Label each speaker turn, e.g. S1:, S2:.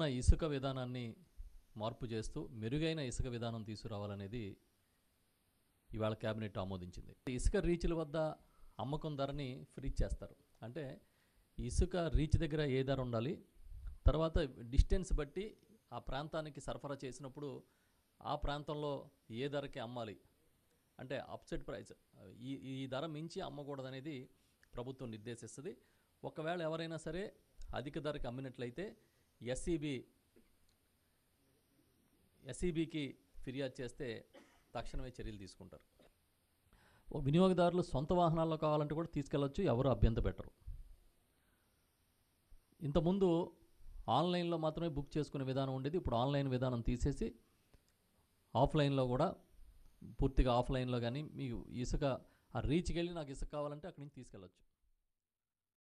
S1: ఇప్పుడున్న ఇసుక విధానాన్ని మార్పు చేస్తూ మెరుగైన ఇసుక విధానం తీసుకురావాలనేది ఇవాళ క్యాబినెట్ ఆమోదించింది ఇసుక రీచ్ల వద్ద అమ్మకం ధరని ఫ్రీ చేస్తారు అంటే ఇసుక రీచ్ దగ్గర ఏ ధర ఉండాలి తర్వాత డిస్టెన్స్ బట్టి ఆ ప్రాంతానికి సరఫరా చేసినప్పుడు ఆ ప్రాంతంలో ఏ ధరకి అమ్మాలి అంటే అప్సెట్ ప్రైస్ ఈ ఈ ధర మించి అమ్మకూడదనేది ప్రభుత్వం నిర్దేశిస్తుంది ఒకవేళ ఎవరైనా సరే అధిక ధరకు అమ్మినట్లయితే ఎస్సీబీ ఎస్సీబీకి e e ఫిర్యాదు చేస్తే తక్షణమే చర్యలు తీసుకుంటారు ఓ వినియోగదారులు సొంత వాహనాల్లో కావాలంటే కూడా తీసుకెళ్ళొచ్చు ఎవరు అభ్యంత పెట్టరు ఇంతకుముందు ఆన్లైన్లో మాత్రమే బుక్ చేసుకునే విధానం ఉండేది ఇప్పుడు ఆన్లైన్ విధానం తీసేసి ఆఫ్లైన్లో కూడా పూర్తిగా ఆఫ్లైన్లో కానీ మీ ఇసుక ఆ రీచ్కి వెళ్ళి నాకు ఇసుక కావాలంటే అక్కడి నుంచి తీసుకెళ్ళచ్చు